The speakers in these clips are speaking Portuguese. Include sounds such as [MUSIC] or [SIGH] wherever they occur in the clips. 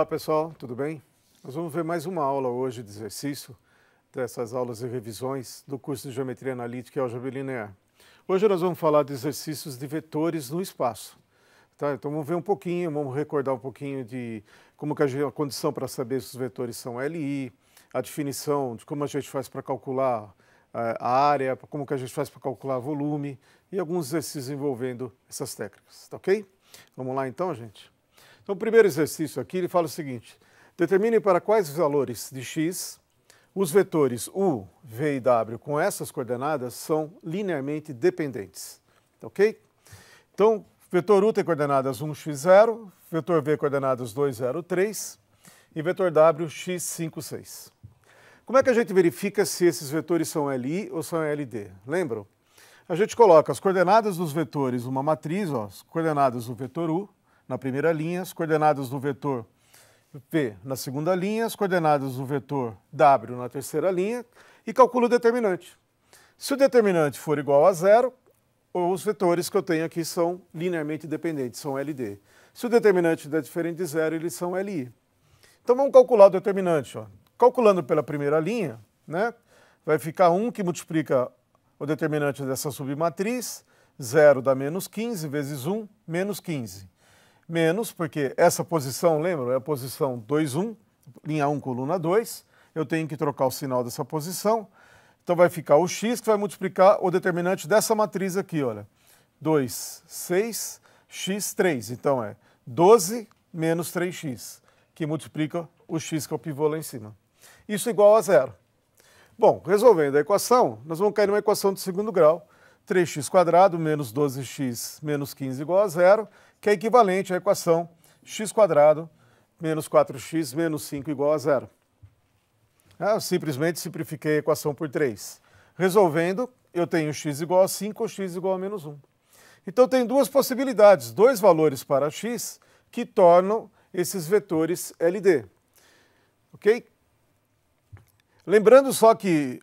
Olá pessoal, tudo bem? Nós vamos ver mais uma aula hoje de exercício dessas aulas e revisões do curso de Geometria Analítica e Álgebra Linear. Hoje nós vamos falar de exercícios de vetores no espaço. Tá? Então vamos ver um pouquinho, vamos recordar um pouquinho de como que a condição para saber se os vetores são LI, a definição de como a gente faz para calcular eh, a área, como que a gente faz para calcular volume e alguns exercícios envolvendo essas técnicas, tá ok? Vamos lá então, gente? Então, o primeiro exercício aqui, ele fala o seguinte: determine para quais valores de x os vetores u, v e w com essas coordenadas são linearmente dependentes. Ok? Então, vetor u tem coordenadas 1, x, 0, vetor v coordenadas 2, 0, 3 e vetor w, x, 5, 6. Como é que a gente verifica se esses vetores são LI ou são LD? Lembram? A gente coloca as coordenadas dos vetores numa matriz, ó, as coordenadas do vetor U, na primeira linha, as coordenadas do vetor p na segunda linha, as coordenadas do vetor W na terceira linha e calculo o determinante. Se o determinante for igual a zero, os vetores que eu tenho aqui são linearmente dependentes, são LD. Se o determinante der diferente de zero, eles são LI. Então vamos calcular o determinante. Ó. Calculando pela primeira linha, né, vai ficar 1 que multiplica o determinante dessa submatriz, 0 dá menos 15 vezes 1, menos 15 menos, porque essa posição, lembra, é a posição 2,1, linha 1, coluna 2. Eu tenho que trocar o sinal dessa posição. Então vai ficar o x que vai multiplicar o determinante dessa matriz aqui, olha. 2, 6, x, 3. Então é 12 menos 3x, que multiplica o x que é o pivô lá em cima. Isso é igual a zero. Bom, resolvendo a equação, nós vamos cair numa equação de segundo grau. 3x² menos 12x menos 15 igual a zero que é equivalente à equação x menos 4x menos 5 igual a zero. Ah, eu simplesmente simplifiquei a equação por 3. Resolvendo, eu tenho x igual a 5 ou x igual a menos 1. Então tem duas possibilidades, dois valores para x que tornam esses vetores LD. Ok? Lembrando só que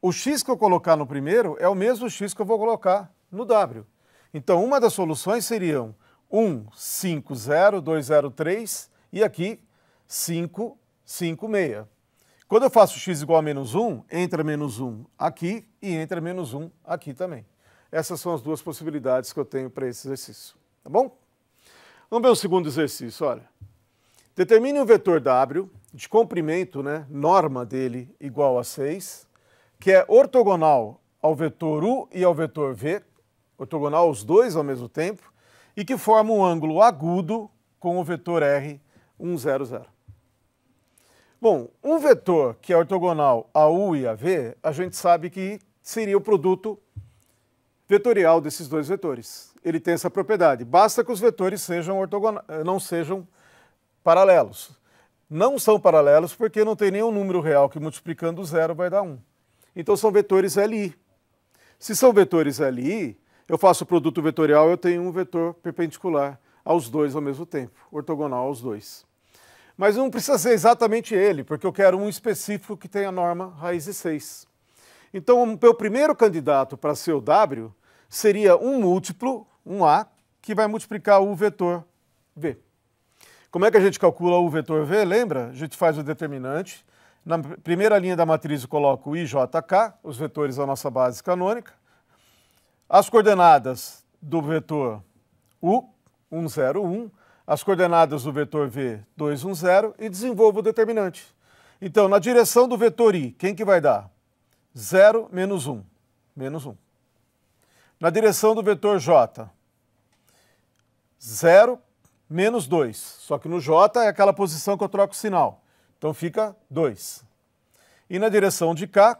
o x que eu colocar no primeiro é o mesmo x que eu vou colocar no W. Então uma das soluções seriam 150203 e aqui 556. Quando eu faço x igual a menos 1, entra menos 1 aqui e entra menos 1 aqui também. Essas são as duas possibilidades que eu tenho para esse exercício, tá bom? Vamos ver o segundo exercício, olha. Determine o vetor W de comprimento, né, norma dele igual a 6, que é ortogonal ao vetor U e ao vetor V, ortogonal os dois ao mesmo tempo, e que forma um ângulo agudo com o vetor R100. Bom, um vetor que é ortogonal a U e a V, a gente sabe que seria o produto vetorial desses dois vetores. Ele tem essa propriedade. Basta que os vetores sejam ortogonais, eh, não sejam paralelos. Não são paralelos porque não tem nenhum número real que multiplicando zero vai dar 1. Um. Então são vetores LI. Se são vetores LI, eu faço o produto vetorial, eu tenho um vetor perpendicular aos dois ao mesmo tempo, ortogonal aos dois. Mas não precisa ser exatamente ele, porque eu quero um específico que tenha a norma raiz de 6. Então, o meu primeiro candidato para ser o W seria um múltiplo, um A, que vai multiplicar o vetor V. Como é que a gente calcula o vetor V? Lembra? A gente faz o determinante. Na primeira linha da matriz eu coloco o IJK, os vetores da nossa base canônica. As coordenadas do vetor U, 1, 0, 1, as coordenadas do vetor V, 2, 1, 0, e desenvolvo o determinante. Então, na direção do vetor I, quem que vai dar? 0 menos 1, menos 1. Na direção do vetor J, 0 menos 2. Só que no J é aquela posição que eu troco o sinal. Então fica 2. E na direção de K,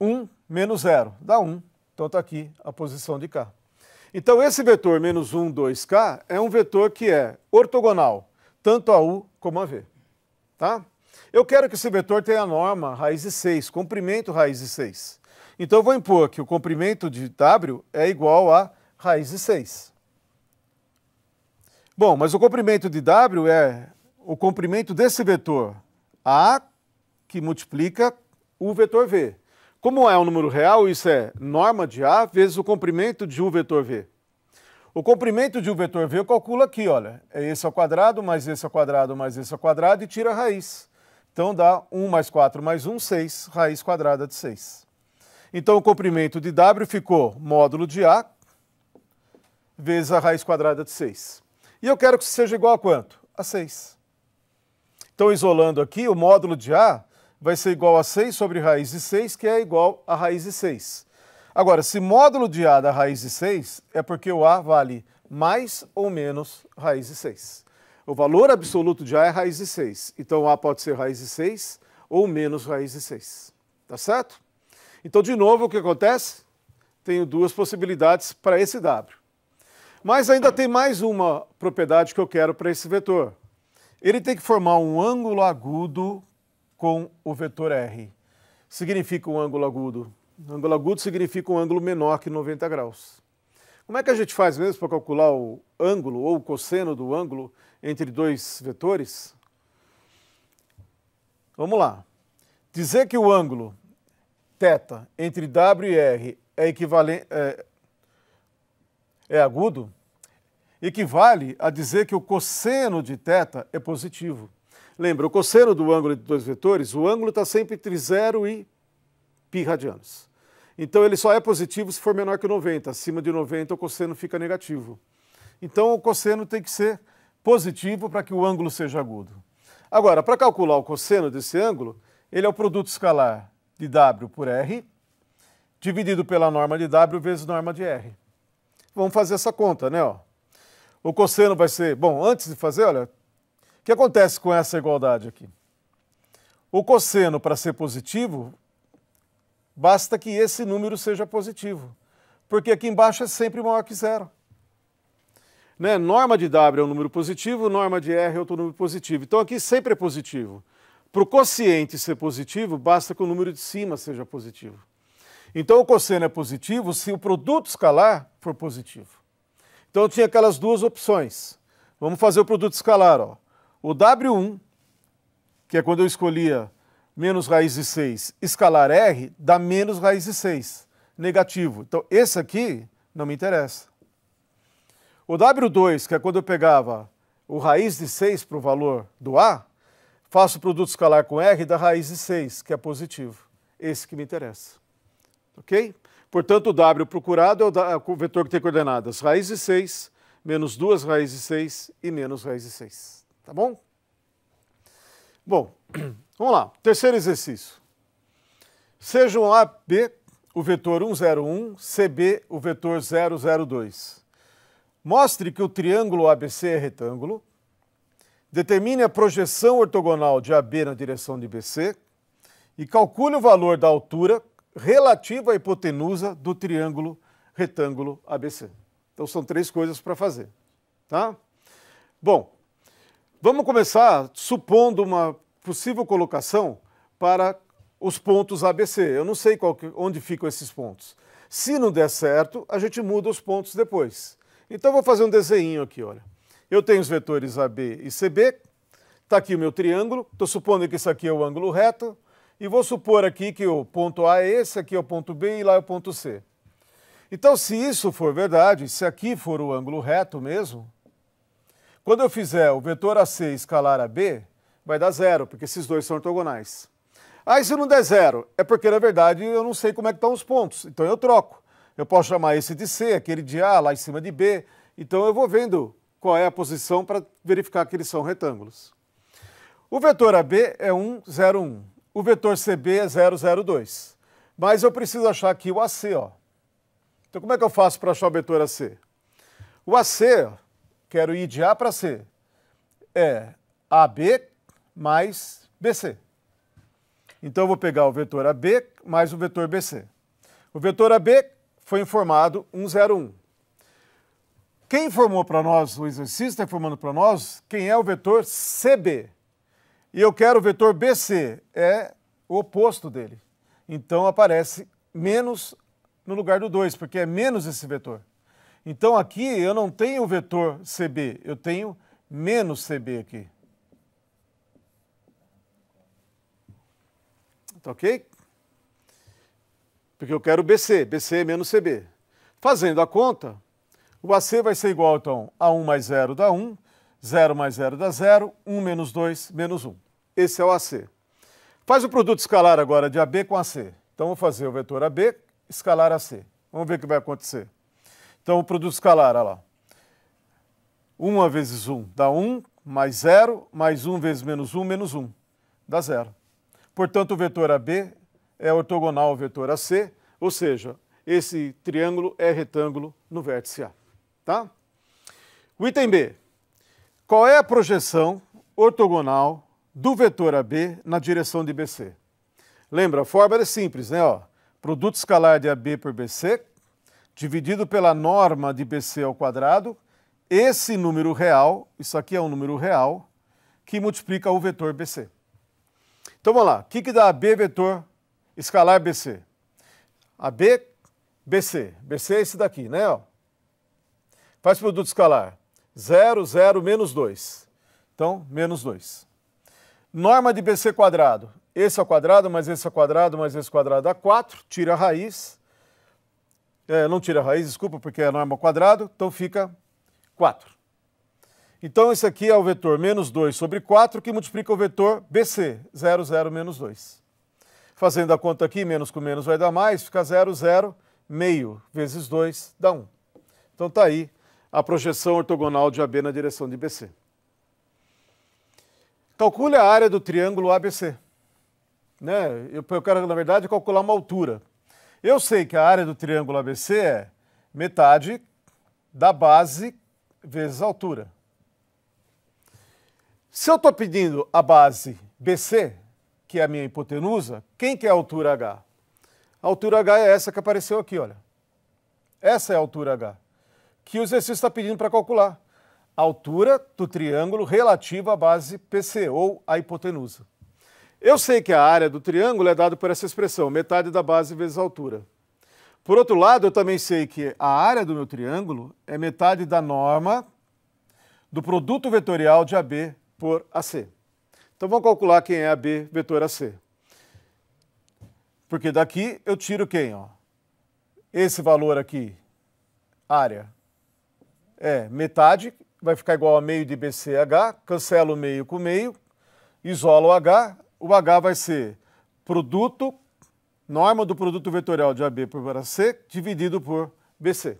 1 menos 0, dá 1. Então está aqui a posição de K. Então esse vetor menos 1, 2K é um vetor que é ortogonal, tanto a U como a V. Tá? Eu quero que esse vetor tenha a norma raiz de 6, comprimento raiz de 6. Então eu vou impor que o comprimento de W é igual a raiz de 6. Bom, mas o comprimento de W é o comprimento desse vetor A que multiplica o vetor V. Como é um número real, isso é norma de A vezes o comprimento de um vetor V. O comprimento de um vetor V eu calculo aqui, olha, é esse ao quadrado, mais esse ao quadrado, mais esse ao quadrado e tira a raiz. Então dá 1 mais 4 mais 1, 6, raiz quadrada de 6. Então o comprimento de W ficou módulo de A vezes a raiz quadrada de 6. E eu quero que isso seja igual a quanto? A 6. Então, isolando aqui, o módulo de A vai ser igual a 6 sobre raiz de 6, que é igual a raiz de 6. Agora, se módulo de A da raiz de 6, é porque o A vale mais ou menos raiz de 6. O valor absoluto de A é raiz de 6. Então, A pode ser raiz de 6 ou menos raiz de 6. Tá certo? Então, de novo, o que acontece? Tenho duas possibilidades para esse W. Mas ainda tem mais uma propriedade que eu quero para esse vetor. Ele tem que formar um ângulo agudo com o vetor R. Significa um ângulo agudo. ângulo agudo significa um ângulo menor que 90 graus. Como é que a gente faz mesmo para calcular o ângulo ou o cosseno do ângulo entre dois vetores? Vamos lá. Dizer que o ângulo θ entre W e R é equivalente é, é agudo equivale a dizer que o cosseno de θ é positivo. Lembra, o cosseno do ângulo de dois vetores, o ângulo está sempre entre zero e π radianos. Então ele só é positivo se for menor que 90. Acima de 90 o cosseno fica negativo. Então o cosseno tem que ser positivo para que o ângulo seja agudo. Agora, para calcular o cosseno desse ângulo, ele é o produto escalar de W por R, dividido pela norma de W vezes norma de R. Vamos fazer essa conta, né? Ó. O cosseno vai ser... Bom, antes de fazer, olha, que acontece com essa igualdade aqui? O cosseno, para ser positivo, basta que esse número seja positivo, porque aqui embaixo é sempre maior que zero. Né? Norma de W é um número positivo, norma de R é outro número positivo. Então aqui sempre é positivo. Para o quociente ser positivo, basta que o número de cima seja positivo. Então o cosseno é positivo se o produto escalar for positivo. Então eu tinha aquelas duas opções. Vamos fazer o produto escalar. Ó. O W1, que é quando eu escolhia menos raiz de 6, escalar R, dá menos raiz de 6, negativo. Então, esse aqui não me interessa. O W2, que é quando eu pegava o raiz de 6 para o valor do A, faço o produto escalar com R da raiz de 6, que é positivo. Esse que me interessa. Ok? Portanto, o W procurado é o é vetor que tem coordenadas raiz de 6, menos 2 raiz de 6 e menos raiz de 6 tá bom? Bom, [CLEARS THROAT] vamos lá. Terceiro exercício. Sejam AB o vetor 101, CB o vetor 002. Mostre que o triângulo ABC é retângulo. Determine a projeção ortogonal de AB na direção de BC e calcule o valor da altura relativa à hipotenusa do triângulo retângulo ABC. Então são três coisas para fazer, tá? Bom, Vamos começar supondo uma possível colocação para os pontos ABC. Eu não sei que, onde ficam esses pontos. Se não der certo, a gente muda os pontos depois. Então vou fazer um desenho aqui, olha. Eu tenho os vetores AB e CB. Está aqui o meu triângulo. Estou supondo que isso aqui é o ângulo reto. E vou supor aqui que o ponto A é esse, aqui é o ponto B e lá é o ponto C. Então, se isso for verdade, se aqui for o ângulo reto mesmo, quando eu fizer o vetor AC escalar a B, vai dar zero, porque esses dois são ortogonais. Aí se não der zero, é porque na verdade eu não sei como é que estão os pontos, então eu troco. Eu posso chamar esse de C, aquele de A, lá em cima de B. Então eu vou vendo qual é a posição para verificar que eles são retângulos. O vetor AB é 1, 0, 1. O vetor CB é 0, 0, 2. Mas eu preciso achar aqui o AC. Ó. Então como é que eu faço para achar o vetor AC? O AC, quero ir de A para C. É AB mais BC. Então eu vou pegar o vetor AB mais o vetor BC. O vetor AB foi informado 101. Quem informou para nós, o exercício está informando para nós, quem é o vetor CB. E eu quero o vetor BC, é o oposto dele. Então aparece menos no lugar do 2, porque é menos esse vetor. Então aqui eu não tenho o vetor CB, eu tenho menos CB aqui. Tá ok? Porque eu quero BC, BC é menos CB. Fazendo a conta, o AC vai ser igual, então, a 1 mais 0 dá 1, 0 mais 0 dá 0, 1 menos 2, menos 1. Esse é o AC. Faz o produto escalar agora de AB com AC. Então, vou fazer o vetor AB escalar AC. Vamos ver o que vai acontecer. Então, o produto escalar, olha lá. 1 vezes 1 dá 1, mais 0, mais 1 vezes menos 1, menos 1, dá 0. Portanto, o vetor AB é ortogonal ao vetor AC, ou seja, esse triângulo é retângulo no vértice A. Tá? O item B. Qual é a projeção ortogonal do vetor AB na direção de BC? Lembra, a fórmula é simples, né? Ó, produto escalar de AB por BC dividido pela norma de BC ao quadrado, esse número real, isso aqui é um número real, que multiplica o vetor BC. Então vamos lá, o que, que dá B vetor escalar BC? A B, BC. BC é esse daqui, né? Ó. Faz produto escalar. 0, 0, menos 2. Então, menos 2. Norma de BC quadrado. Esse ao quadrado, mais esse ao quadrado, mais esse ao quadrado dá 4. Tira a raiz. É, não tira a raiz, desculpa, porque é a norma quadrado, então fica 4. Então, isso aqui é o vetor menos 2 sobre 4, que multiplica o vetor BC, 0, 0, menos 2. Fazendo a conta aqui, menos com menos vai dar mais, fica 0, 0, meio, vezes 2, dá 1. Então, está aí a projeção ortogonal de AB na direção de BC. Calcule a área do triângulo ABC. Né? Eu, eu quero, na verdade, calcular uma altura. Eu sei que a área do triângulo ABC é metade da base vezes a altura. Se eu estou pedindo a base BC, que é a minha hipotenusa, quem que é a altura H? A altura H é essa que apareceu aqui, olha. Essa é a altura H, que o exercício está pedindo para calcular. A altura do triângulo relativa à base PC, ou à hipotenusa. Eu sei que a área do triângulo é dada por essa expressão, metade da base vezes a altura. Por outro lado, eu também sei que a área do meu triângulo é metade da norma do produto vetorial de AB por AC. Então vamos calcular quem é AB vetor AC. Porque daqui eu tiro quem? Ó? Esse valor aqui, área, é metade, vai ficar igual a meio de BCH, cancelo o meio com meio, isolo o H, o H vai ser produto, norma do produto vetorial de AB para C, dividido por BC.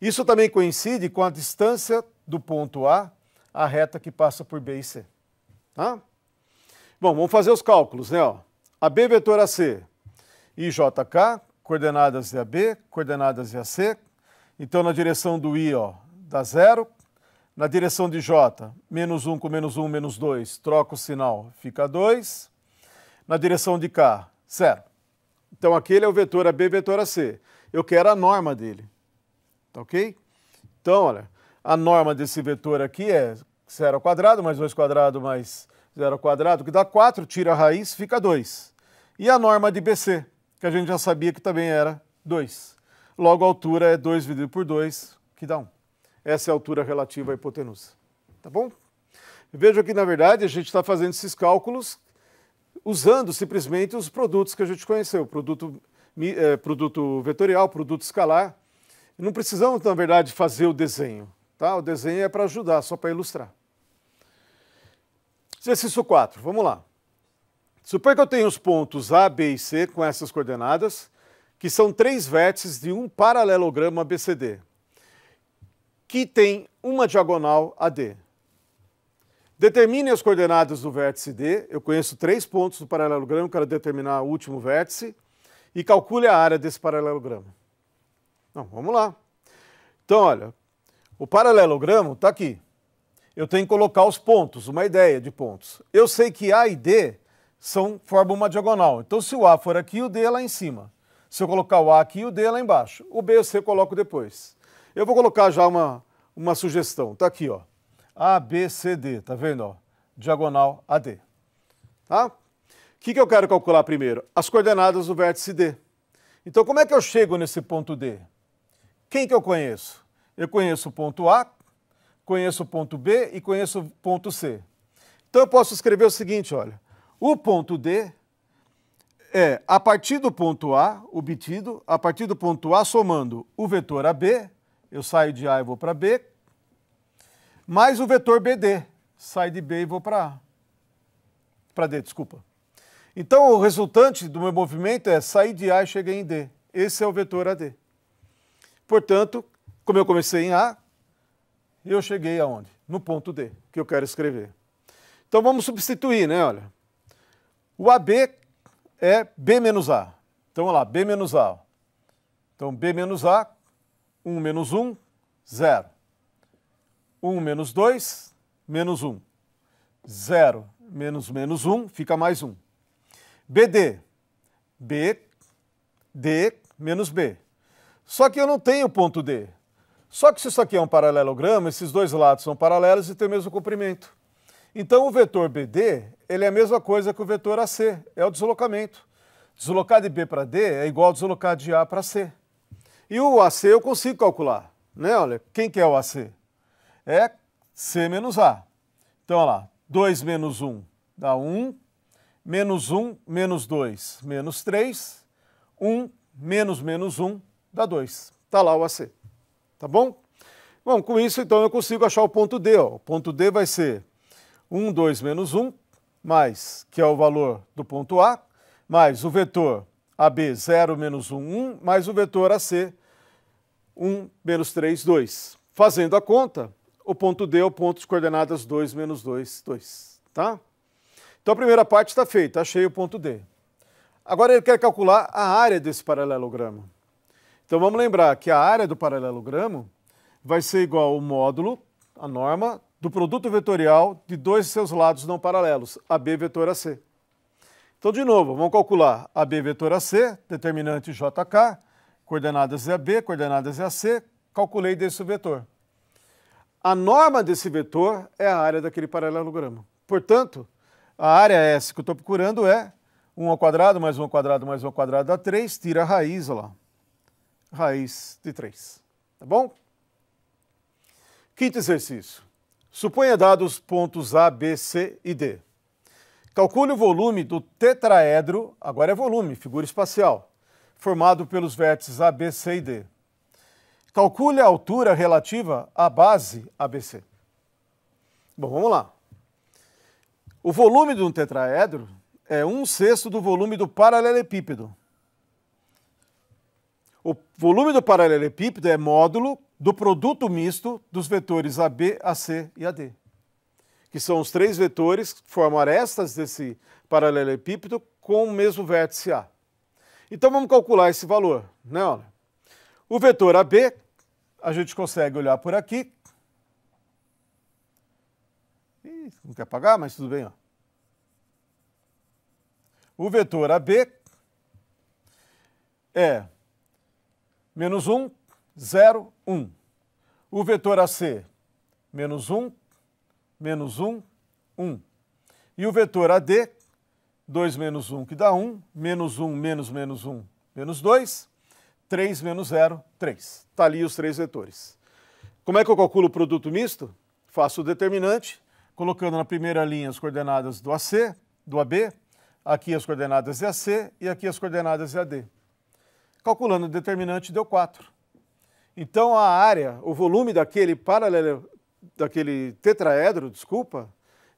Isso também coincide com a distância do ponto A à reta que passa por B e C. Tá? Bom, vamos fazer os cálculos, né? Ó. AB vetor AC e JK, coordenadas de AB, coordenadas de AC. Então, na direção do I, ó, dá zero, na direção de J, menos 1 com menos 1, menos 2, troca o sinal, fica 2. Na direção de K, 0. Então aquele é o vetor AB, vetor AC. Eu quero a norma dele. Tá ok? Então, olha, a norma desse vetor aqui é 0 ao quadrado mais 2 quadrado mais 0 ao quadrado, que dá 4, tira a raiz, fica 2. E a norma de BC, que a gente já sabia que também era 2. Logo, a altura é 2 dividido por 2, que dá 1 essa é a altura relativa à hipotenusa. Tá bom? Veja que, na verdade, a gente está fazendo esses cálculos usando simplesmente os produtos que a gente conheceu, produto, é, produto vetorial, produto escalar. Não precisamos, na verdade, fazer o desenho. Tá? O desenho é para ajudar, só para ilustrar. Exercício 4, vamos lá. Suponha que eu tenho os pontos A, B e C com essas coordenadas, que são três vértices de um paralelogramo ABCD que tem uma diagonal a D. Determine as coordenadas do vértice D. Eu conheço três pontos do paralelogramo quero determinar o último vértice. E calcule a área desse paralelogramo. Então, vamos lá. Então, olha, o paralelogramo está aqui. Eu tenho que colocar os pontos, uma ideia de pontos. Eu sei que A e D são, formam uma diagonal. Então, se o A for aqui, o D é lá em cima. Se eu colocar o A aqui, o D é lá embaixo. O B e o C eu coloco depois. Eu vou colocar já uma, uma sugestão. Está aqui, ó. A, B, C, D, está vendo? Ó? Diagonal AD. Tá? O que, que eu quero calcular primeiro? As coordenadas do vértice D. Então, como é que eu chego nesse ponto D? Quem que eu conheço? Eu conheço o ponto A, conheço o ponto B e conheço o ponto C. Então, eu posso escrever o seguinte, olha. O ponto D é, a partir do ponto A, obtido, a partir do ponto A, somando o vetor AB eu saio de A e vou para B, mais o vetor BD, sai de B e vou para A. Para D, desculpa. Então, o resultante do meu movimento é sair de A e chegar em D. Esse é o vetor AD. Portanto, como eu comecei em A, eu cheguei aonde? No ponto D, que eu quero escrever. Então, vamos substituir, né? Olha, o AB é B menos A. Então, olha lá, B menos A. Então, B menos A 1 menos 1, 0. 1 menos 2, menos 1. 0 menos menos 1, fica mais 1. BD, B, D menos B. Só que eu não tenho ponto D. Só que se isso aqui é um paralelogramo, esses dois lados são paralelos e têm o mesmo comprimento. Então o vetor BD, ele é a mesma coisa que o vetor AC, é o deslocamento. Deslocar de B para D é igual a deslocar de A para C. E o AC eu consigo calcular, né? Olha, quem que é o AC? É C menos A. Então, olha lá, 2 menos 1 dá 1, menos 1, menos 2, menos 3, 1, menos menos 1 dá 2. Está lá o AC, tá bom? Bom, com isso, então, eu consigo achar o ponto D. Ó. O ponto D vai ser 1, 2 menos 1, mais, que é o valor do ponto A, mais o vetor AB 0 menos 1, 1, mais o vetor AC 1 menos 3, 2. Fazendo a conta, o ponto D é o ponto de coordenadas 2 menos 2, 2. Tá? Então a primeira parte está feita, achei o ponto D. Agora ele quer calcular a área desse paralelogramo. Então vamos lembrar que a área do paralelogramo vai ser igual ao módulo, a norma, do produto vetorial de dois de seus lados não paralelos, AB vetor AC. Então, de novo, vamos calcular AB vetor AC, determinante JK, coordenadas é B, coordenadas é C, calculei desse vetor. A norma desse vetor é a área daquele paralelogramo. Portanto, a área S que eu estou procurando é 1 ao quadrado mais 1 ao quadrado mais 1 ao quadrado dá 3, tira a raiz, olha lá, raiz de 3. Tá bom? Quinto exercício. Suponha dados pontos A, B, C e D. Calcule o volume do tetraedro, agora é volume, figura espacial, formado pelos vértices B, C e D. Calcule a altura relativa à base ABC. Bom, vamos lá. O volume de um tetraedro é um sexto do volume do paralelepípedo. O volume do paralelepípedo é módulo do produto misto dos vetores AB, AC e AD, que são os três vetores que formam arestas desse paralelepípedo com o mesmo vértice A. Então vamos calcular esse valor, né? O vetor AB, a gente consegue olhar por aqui. Ih, não quer apagar, mas tudo bem. Ó. O vetor AB é menos 1, 0, 1. O vetor AC, menos 1, menos 1, 1. E o vetor AD, 2 menos 1, que dá 1. Menos 1, menos menos 1, menos 2. 3 menos 0, 3. Está ali os três vetores. Como é que eu calculo o produto misto? Faço o determinante, colocando na primeira linha as coordenadas do AC, do AB, aqui as coordenadas de é AC e aqui as coordenadas de é AD. Calculando o determinante, deu 4. Então, a área, o volume daquele paralelo, daquele tetraedro, desculpa,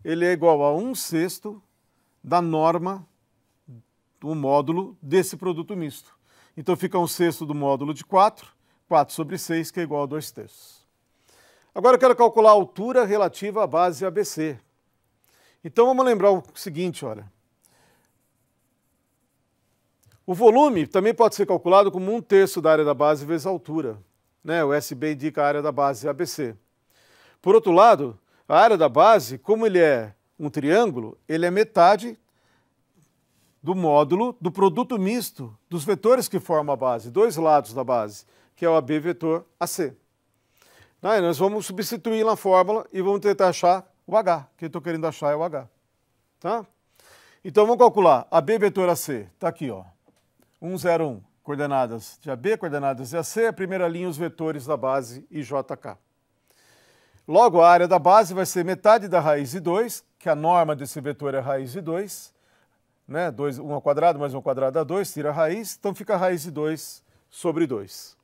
ele é igual a 1 sexto da norma do módulo desse produto misto. Então fica um sexto do módulo de 4, 4 sobre 6, que é igual a 2 terços. Agora eu quero calcular a altura relativa à base ABC. Então vamos lembrar o seguinte, olha. O volume também pode ser calculado como 1 um terço da área da base vezes a altura. Né? O SB indica a área da base ABC. Por outro lado, a área da base, como ele é um triângulo, ele é metade do módulo do produto misto dos vetores que formam a base, dois lados da base, que é o AB vetor AC. Aí né, nós vamos substituir na fórmula e vamos tentar achar o H, que eu tá estou querendo achar é o H. Tá? Então vamos calcular AB vetor AC, está aqui, ó, 1, 0, 1, coordenadas de AB, coordenadas de AC, a primeira linha os vetores da base e JK. Logo, a área da base vai ser metade da raiz de 2, que a norma desse vetor é raiz de 2, né? 2 1 ao quadrado mais 1 ao quadrado dá 2, tira a raiz, então fica a raiz de 2 sobre 2.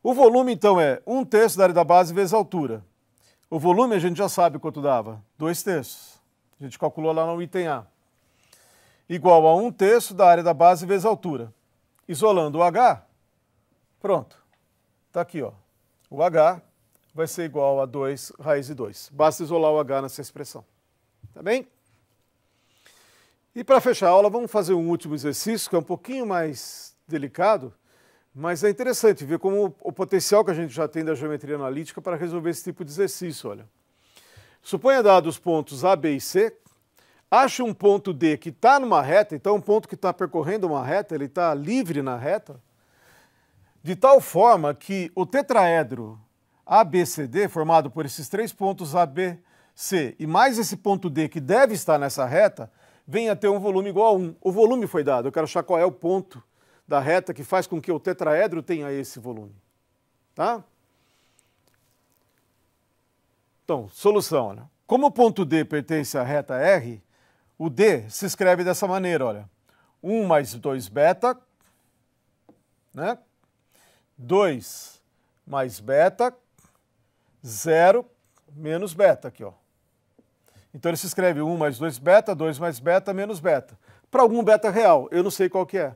O volume, então, é 1 terço da área da base vezes a altura. O volume a gente já sabe quanto dava, 2 terços. A gente calculou lá no item A. Igual a 1 terço da área da base vezes a altura. Isolando o H, pronto. Está aqui, ó. o H vai ser igual a 2 raiz de 2. Basta isolar o H nessa expressão. Tá bem? E para fechar a aula, vamos fazer um último exercício que é um pouquinho mais delicado, mas é interessante ver como o potencial que a gente já tem da geometria analítica para resolver esse tipo de exercício, olha. Suponha dados os pontos A, B e C, ache um ponto D que está numa reta, então um ponto que está percorrendo uma reta, ele está livre na reta, de tal forma que o tetraedro ABCD, formado por esses três pontos AB, C e mais esse ponto D que deve estar nessa reta, venha ter um volume igual a 1. O volume foi dado, eu quero achar qual é o ponto da reta que faz com que o tetraedro tenha esse volume. Tá? Então, solução, olha. Como o ponto D pertence à reta R, o D se escreve dessa maneira, olha. 1 mais 2 beta, né? 2 mais beta, 0 menos beta aqui, ó. Então ele se escreve 1 mais 2 beta, 2 mais beta, menos beta. Para algum beta real, eu não sei qual que é.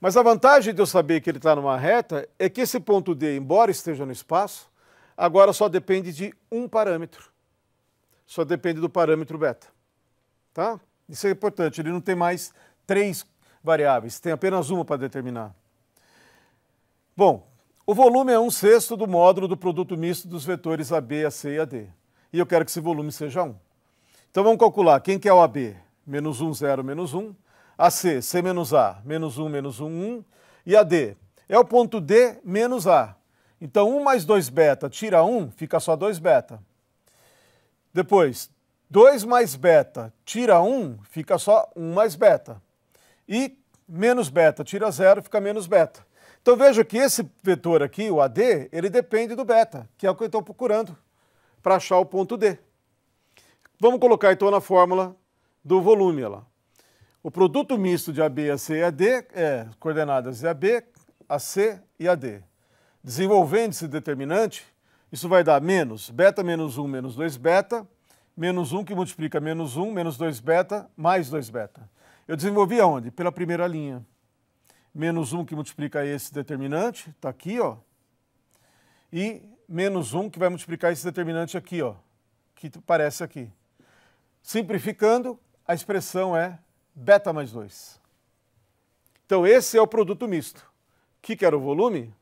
Mas a vantagem de eu saber que ele está numa reta é que esse ponto D, embora esteja no espaço, agora só depende de um parâmetro. Só depende do parâmetro beta. Tá? Isso é importante, ele não tem mais três variáveis, tem apenas uma para determinar. Bom, o volume é um sexto do módulo do produto misto dos vetores AB, AC e AD. E eu quero que esse volume seja 1. Então vamos calcular quem que é o AB? Menos 1, 0, menos 1. AC, C menos A, menos 1, menos 1, 1. E AD é o ponto D menos A. Então 1 mais 2 beta tira 1, fica só 2 beta. Depois, 2 mais beta tira 1, fica só 1 mais beta. E menos beta tira 0, fica menos beta. Então veja que esse vetor aqui, o AD, ele depende do beta, que é o que eu estou procurando para achar o ponto D. Vamos colocar então na fórmula do volume lá. O produto misto de AB, AC e AD é coordenadas de AB, AC e AD. Desenvolvendo esse determinante, isso vai dar menos beta menos 1 menos 2 beta, menos 1 que multiplica menos 1 menos 2 beta mais 2 beta. Eu desenvolvi aonde? Pela primeira linha. Menos 1 que multiplica esse determinante, está aqui, ó. E menos 1 que vai multiplicar esse determinante aqui, ó, que parece aqui. Simplificando, a expressão é beta mais 2. Então, esse é o produto misto. O que, era o volume?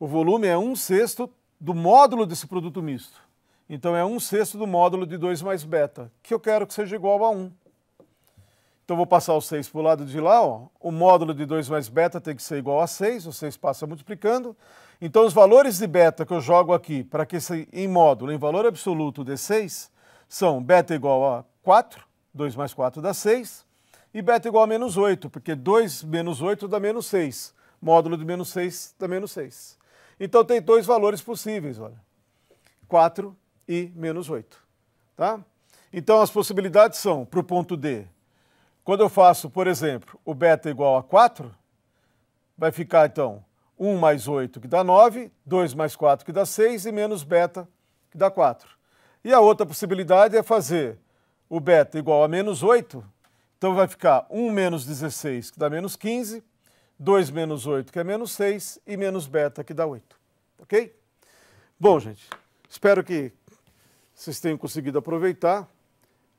O volume é 1 sexto do módulo desse produto misto. Então, é 1 sexto do módulo de 2 mais beta, que eu quero que seja igual a 1. Então vou passar o 6 para o lado de lá. Ó. O módulo de 2 mais beta tem que ser igual a 6, o 6 passa multiplicando. Então os valores de beta que eu jogo aqui para que esse em módulo, em valor absoluto, dê 6, são beta igual a 4, 2 mais 4 dá 6, e beta igual a menos 8, porque 2 menos 8 dá menos 6. Módulo de menos 6 dá menos 6. Então tem dois valores possíveis, olha. 4 e menos 8. Tá? Então as possibilidades são, para o ponto D, quando eu faço, por exemplo, o beta igual a 4, vai ficar então 1 mais 8 que dá 9, 2 mais 4 que dá 6 e menos beta que dá 4. E a outra possibilidade é fazer o beta igual a menos 8, então vai ficar 1 menos 16 que dá menos 15, 2 menos 8 que é menos 6 e menos beta que dá 8. Ok? Bom, gente, espero que vocês tenham conseguido aproveitar.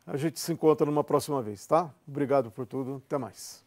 A gente se encontra numa próxima vez, tá? Obrigado por tudo, até mais.